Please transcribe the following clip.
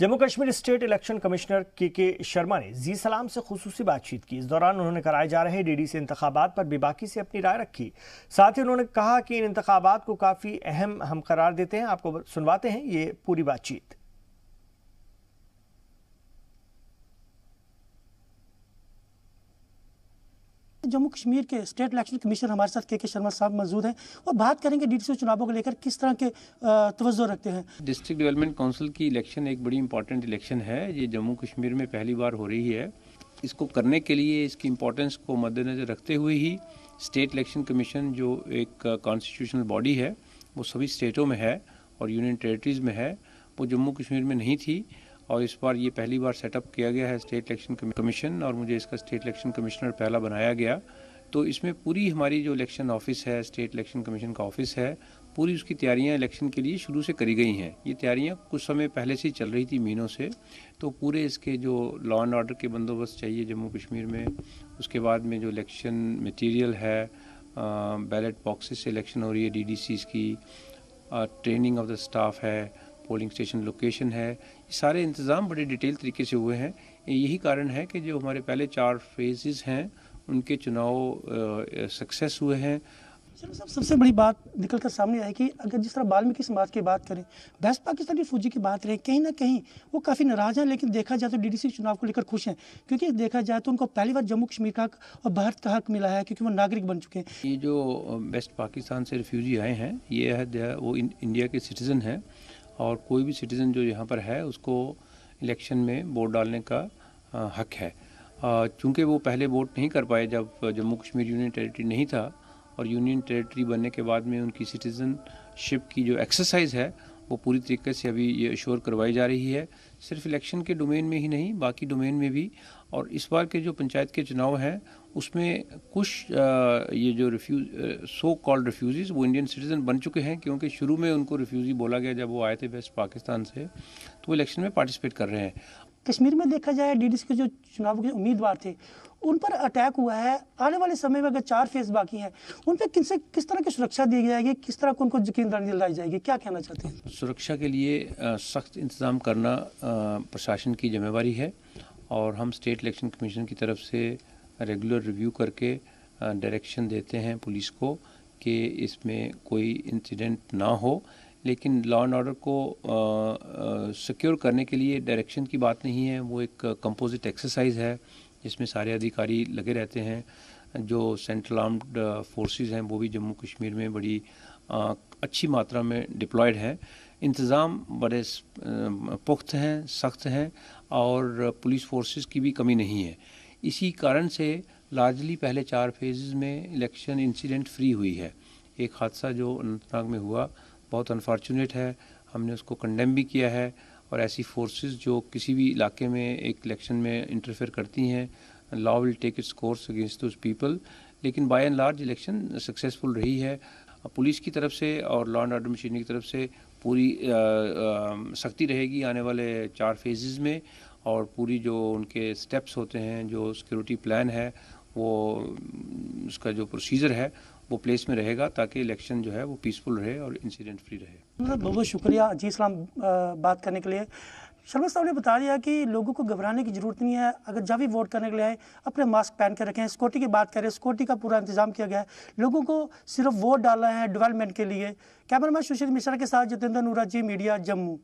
Jammu Kashmir state election commissioner K K Sharma ने जी सलाम से खसूसी बातचीत की इस दौरान उन्होंने कराए जा रहे डीडी से इंतबात पर बेबाकी से अपनी राय रखी साथ ही उन्होंने कहा कि इन इंतबात को काफ़ी अहम हम करार देते हैं आपको सुनवाते हैं ये पूरी बातचीत जम्मू कश्मीर के स्टेट इलेक्शन कमीशन हमारे साथ के के शर्मा साहब मौजूद हैं और बात करेंगे डी चुनावों को लेकर किस तरह के तवज्जो रखते हैं डिस्ट्रिक्ट डेवलपमेंट काउंसिल की इलेक्शन एक बड़ी इंपॉर्टेंट इलेक्शन है ये जम्मू कश्मीर में पहली बार हो रही है इसको करने के लिए इसकी इम्पोर्टेंस को मद्देनज़र रखते हुए ही स्टेट इलेक्शन कमीशन जो एक कॉन्स्टिट्यूशनल बॉडी है वो सभी स्टेटों में है और यूनियन टेरेटरीज़ में है वो जम्मू कश्मीर में नहीं थी और इस बार ये पहली बार सेटअप किया गया है स्टेट इलेक्शन कमीशन और मुझे इसका स्टेट इलेक्शन कमिश्नर पहला बनाया गया तो इसमें पूरी हमारी जो इलेक्शन ऑफिस है स्टेट इलेक्शन कमीशन का ऑफिस है पूरी उसकी तैयारियां इलेक्शन के लिए शुरू से करी गई हैं ये तैयारियां कुछ समय पहले से ही चल रही थी महीनों से तो पूरे इसके जो लॉ एंड ऑर्डर के बंदोबस्त चाहिए जम्मू कश्मीर में उसके बाद में जो इलेक्शन मटेरियल है बैलेट बॉक्सेस से इलेक्शन हो रही है डी की ट्रेनिंग ऑफ द स्टाफ है पोलिंग स्टेशन लोकेशन है सारे इंतज़ाम बड़े डिटेल तरीके से हुए हैं यही कारण है कि जो हमारे पहले चार फेजेस हैं उनके चुनाव सक्सेस हुए हैं सब सबसे बड़ी बात निकल कर सामने आई कि अगर जिस तरह बाल्मीकि समाज की बात करें बेस्ट पाकिस्तानी फौजी की बात रहे कहीं ना कहीं वो काफ़ी नाराज़ हैं लेकिन देखा जाए तो डीडीसी चुनाव को लेकर खुश हैं क्योंकि देखा जाए तो उनको पहली बार जम्मू कश्मीर का और भारत का हक मिला है क्योंकि वो नागरिक बन चुके हैं ये जो बेस्ट पाकिस्तान से रिफ्यूजी आए हैं ये है वो इंडिया के सिटीज़न हैं और कोई भी सिटीज़न जो यहाँ पर है उसको इलेक्शन में वोट डालने का हक है चूँकि वो पहले वोट नहीं कर पाए जब जम्मू कश्मीर यूनियन टेरिटरी नहीं था और यूनियन टेरिटरी बनने के बाद में उनकी सिटीज़नशिप की जो एक्सरसाइज है वो पूरी तरीके से अभी ये शोर करवाई जा रही है सिर्फ इलेक्शन के डोमेन में ही नहीं बाकी डोमेन में भी और इस बार के जो पंचायत के चुनाव हैं उसमें कुछ ये जो रिफ्यूज सो कॉल्ड रिफ्यूज़ीज़ वो इंडियन सिटीज़न बन चुके हैं क्योंकि शुरू में उनको रिफ्यूज़ी बोला गया जब वो आए थे वेस्ट पाकिस्तान से तो वो इलेक्शन में पार्टिसिपेट कर रहे हैं कश्मीर में देखा जाए डी के जो चुनाव के उम्मीदवार थे उन पर अटैक हुआ है आने वाले समय में अगर चार फेज बाकी हैं उन पर किनसे किस तरह की सुरक्षा दी जाएगी किस तरह को उनको यकीन दिलाई जाएगी क्या कहना चाहते हैं सुरक्षा के लिए सख्त इंतज़ाम करना प्रशासन की जिम्मेवारी है और हम स्टेट इलेक्शन कमीशन की तरफ से रेगुलर रिव्यू करके डायरेक्शन देते हैं पुलिस को कि इसमें कोई इंसिडेंट ना हो लेकिन लॉ एंड ऑर्डर को सिक्योर करने के लिए डायरेक्शन की बात नहीं है वो एक कंपोजिट एक्सरसाइज है जिसमें सारे अधिकारी लगे रहते हैं जो सेंट्रल आर्म्ड फोर्सेस हैं वो भी जम्मू कश्मीर में बड़ी आ, अच्छी मात्रा में डिप्लॉयड हैं इंतज़ाम बड़े पुख्त हैं सख्त हैं और पुलिस फोर्सेस की भी कमी नहीं है इसी कारण से लार्जली पहले चार फेजेस में इलेक्शन इंसिडेंट फ्री हुई है एक हादसा जो अनंतनाग में हुआ बहुत अनफॉर्चुनेट है हमने उसको कंडेम भी किया है और ऐसी फोर्सेस जो किसी भी इलाके में एक इलेक्शन में इंटरफेयर करती हैं law will take its course against those people लेकिन by and large election successful रही है पुलिस की तरफ से और लॉ एंड ऑर्डर मशीनरी की तरफ से पूरी सख्ती रहेगी आने वाले चार फेजेस में और पूरी जो उनके स्टेप्स होते हैं जो सिक्योरिटी प्लान है वो उसका जो प्रोसीजर है वो प्लेस में रहेगा ताकि इलेक्शन जो है वो पीसफुल रहे और इंसिडेंट फ्री रहे बहुत बहुत शुक्रिया जी इस्लाम बात करने के लिए शर्मा साहब ने बता दिया कि लोगों को घबराने की जरूरत नहीं है अगर जब भी वोट करने के लिए आए अपने मास्क पहन के रखें सिक्योरिटी की बात करें सिक्योरिटी का पूरा इंतजाम किया गया है लोगों को सिर्फ वोट डालना है डेवलपमेंट के लिए कैमरामैन सुशील मिश्रा के साथ जितेंद्र नूरा जी मीडिया जम्मू